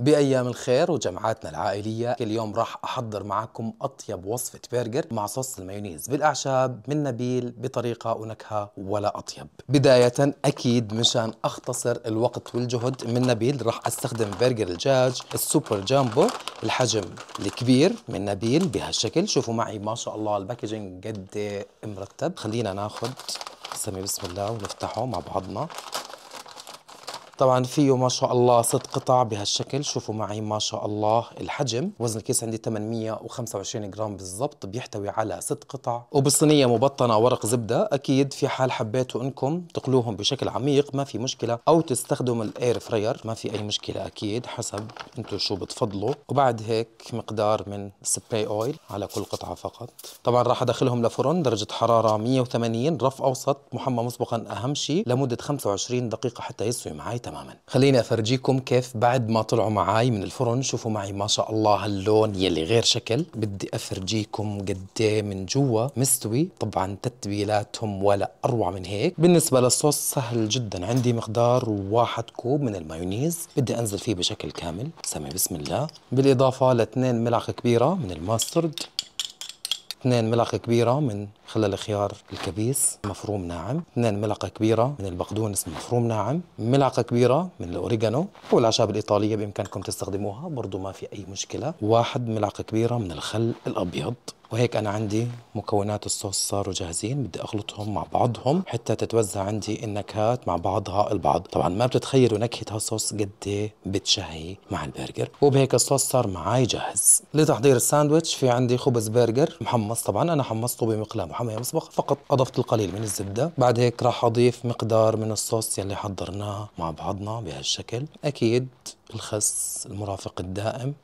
بأيام الخير وجمعاتنا العائلية اليوم راح أحضر معكم أطيب وصفة برجر مع صوص المايونيز بالأعشاب من نبيل بطريقة ونكهة ولا أطيب بداية أكيد مشان أختصر الوقت والجهد من نبيل راح أستخدم برجر الجاج السوبر جامبو الحجم الكبير من نبيل بهالشكل شوفوا معي ما شاء الله الباكجينج قد إيه مرتب خلينا ناخذ بسم الله ونفتحه مع بعضنا طبعا فيه ما شاء الله ست قطع بهالشكل شوفوا معي ما شاء الله الحجم وزن الكيس عندي 825 جرام بالضبط بيحتوي على ست قطع وبالصينيه مبطنه ورق زبده اكيد في حال حبيتوا انكم تقلوهم بشكل عميق ما في مشكله او تستخدموا الاير فراير ما في اي مشكله اكيد حسب انتم شو بتفضلوا وبعد هيك مقدار من سبراي اويل على كل قطعه فقط طبعا راح ادخلهم لفرن درجه حراره 180 رف اوسط محمى مسبقا اهم شيء لمده 25 دقيقه حتى يسوي معي تماما خليني افرجيكم كيف بعد ما طلعوا معي من الفرن شوفوا معي ما شاء الله اللون يلي غير شكل بدي افرجيكم قد إيه من جوا مستوي طبعا تتبيلاتهم ولا اروع من هيك بالنسبه للصوص سهل جدا عندي مقدار واحد كوب من المايونيز بدي انزل فيه بشكل كامل سمي بسم الله بالاضافه لاثنين ملعقه كبيره من الماسترد 2 ملعقه كبيره من خلى الخيار الكبيس مفروم ناعم 2 ملعقة كبيرة من البقدونس مفروم ناعم ملعقة كبيرة من الأوريجانو والأعشاب الإيطالية بإمكانكم تستخدموها برضو ما في أي مشكلة واحد ملعقة كبيرة من الخل الأبيض وهيك أنا عندي مكونات الصوص صاروا جاهزين بدي أخلطهم مع بعضهم حتى تتوزع عندي النكهات مع بعضها البعض طبعا ما بتتخيلوا نكهة هالصوص قد إيه بتشهي مع البرجر وبهيك الصوص صار معي جاهز لتحضير الساندويتش في عندي خبز برجر محمص طبعا أنا حمصته بمقلاة محميه مسبقه فقط أضفت القليل من الزبدة بعد هيك راح أضيف مقدار من الصوص يلي حضرناه مع بعضنا بهالشكل أكيد الخس المرافق الدائم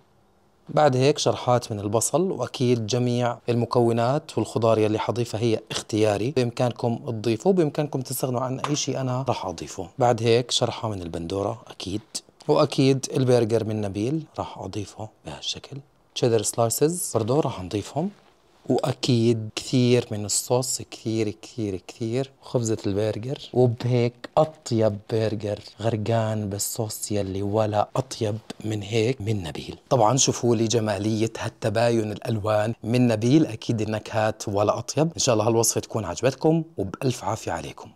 بعد هيك شرحات من البصل واكيد جميع المكونات والخضار يلي حضيفها هي اختياري بامكانكم تضيفوا بامكانكم تستغنوا عن اي شيء انا راح اضيفه بعد هيك شرحه من البندوره اكيد واكيد البرجر من نبيل راح اضيفه بهالشكل تشيدر سلايسز برضه راح نضيفهم واكيد كثير من الصوص كثير كثير كثير خبزه البرجر وبهيك اطيب برجر غرقان بالصوص يلي ولا اطيب من هيك من نبيل طبعا شوفوا لي جماليه هالتباين الالوان من نبيل اكيد النكهات ولا اطيب ان شاء الله هالوصفه تكون عجبتكم وبالف عافيه عليكم